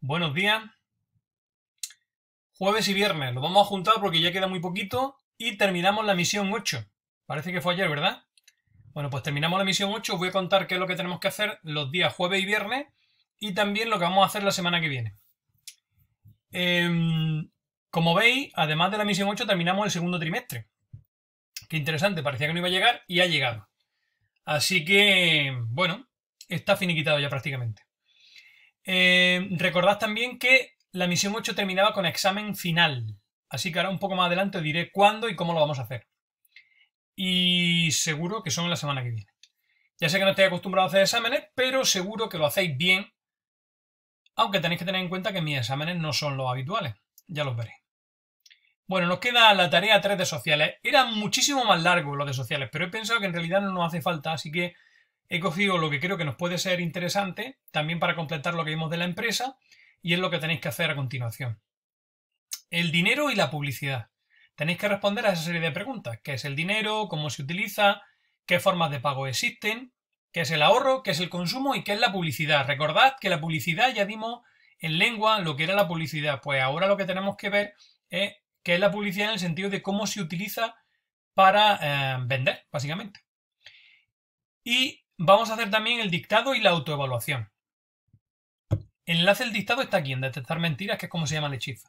Buenos días. Jueves y viernes. Lo vamos a juntar porque ya queda muy poquito y terminamos la misión 8. Parece que fue ayer, ¿verdad? Bueno, pues terminamos la misión 8. Os voy a contar qué es lo que tenemos que hacer los días jueves y viernes y también lo que vamos a hacer la semana que viene. Em, como veis, además de la misión 8 terminamos el segundo trimestre. Qué interesante, parecía que no iba a llegar y ha llegado. Así que, bueno, está finiquitado ya prácticamente. Eh, recordad también que la misión 8 terminaba con examen final. Así que ahora un poco más adelante diré cuándo y cómo lo vamos a hacer. Y seguro que son la semana que viene. Ya sé que no estáis acostumbrados a hacer exámenes, pero seguro que lo hacéis bien. Aunque tenéis que tener en cuenta que mis exámenes no son los habituales. Ya los veréis. Bueno, nos queda la tarea 3 de sociales. Era muchísimo más largo lo de sociales, pero he pensado que en realidad no nos hace falta, así que He cogido lo que creo que nos puede ser interesante, también para completar lo que vimos de la empresa, y es lo que tenéis que hacer a continuación. El dinero y la publicidad. Tenéis que responder a esa serie de preguntas. ¿Qué es el dinero? ¿Cómo se utiliza? ¿Qué formas de pago existen? ¿Qué es el ahorro? ¿Qué es el consumo? ¿Y qué es la publicidad? Recordad que la publicidad ya dimos en lengua lo que era la publicidad. Pues ahora lo que tenemos que ver es qué es la publicidad en el sentido de cómo se utiliza para eh, vender, básicamente. Y Vamos a hacer también el dictado y la autoevaluación. El enlace del dictado está aquí en Detectar Mentiras, que es como se llama el hechizo.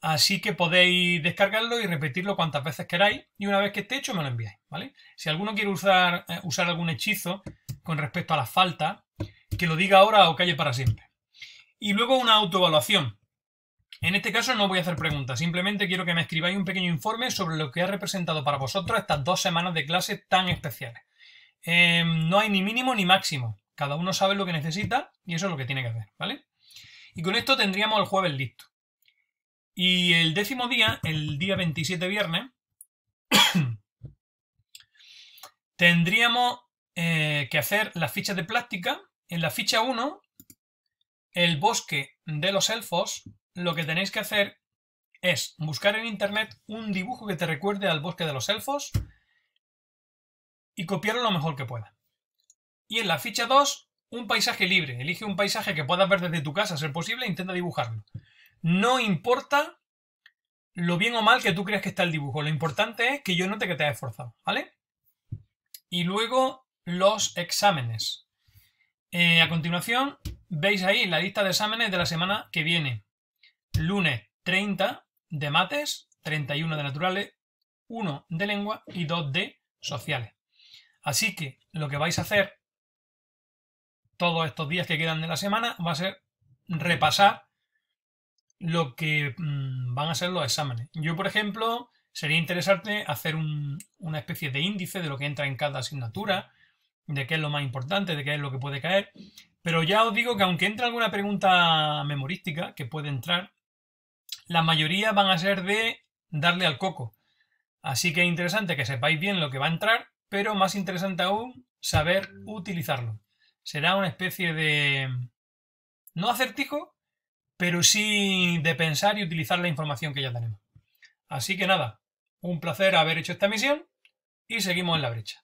Así que podéis descargarlo y repetirlo cuantas veces queráis y una vez que esté hecho me lo enviáis, ¿vale? Si alguno quiere usar, eh, usar algún hechizo con respecto a la falta, que lo diga ahora o calle para siempre. Y luego una autoevaluación. En este caso no voy a hacer preguntas, simplemente quiero que me escribáis un pequeño informe sobre lo que ha representado para vosotros estas dos semanas de clases tan especiales. Em, no hay ni mínimo ni máximo. Cada uno sabe lo que necesita y eso es lo que tiene que hacer, ¿vale? Y con esto tendríamos el jueves listo. Y el décimo día, el día 27 viernes, tendríamos eh, que hacer las fichas de plástica. En la ficha 1, el bosque de los elfos, lo que tenéis que hacer es buscar en internet un dibujo que te recuerde al bosque de los elfos, y copiarlo lo mejor que pueda. Y en la ficha 2, un paisaje libre. Elige un paisaje que puedas ver desde tu casa, si es posible, e intenta dibujarlo. No importa lo bien o mal que tú creas que está el dibujo. Lo importante es que yo note que te has esforzado, ¿vale? Y luego los exámenes. Eh, a continuación, veis ahí la lista de exámenes de la semana que viene. Lunes 30 de mates, 31 de naturales, 1 de lengua y 2 de sociales. Así que lo que vais a hacer todos estos días que quedan de la semana va a ser repasar lo que mm, van a ser los exámenes. Yo, por ejemplo, sería interesante hacer una especie de índice de lo que entra en cada asignatura, de qué es lo más importante, de qué es lo que puede caer. Pero ya os digo que aunque entre alguna pregunta memorística, que puede entrar, la mayoría van a ser de darle al coco. Así que es interesante que sepáis bien lo que va a entrar pero más interesante aún, saber utilizarlo. Será una especie de... no acertijo, pero sí de pensar y utilizar la información que ya tenemos. Así que nada, un placer haber hecho esta misión y seguimos en la brecha.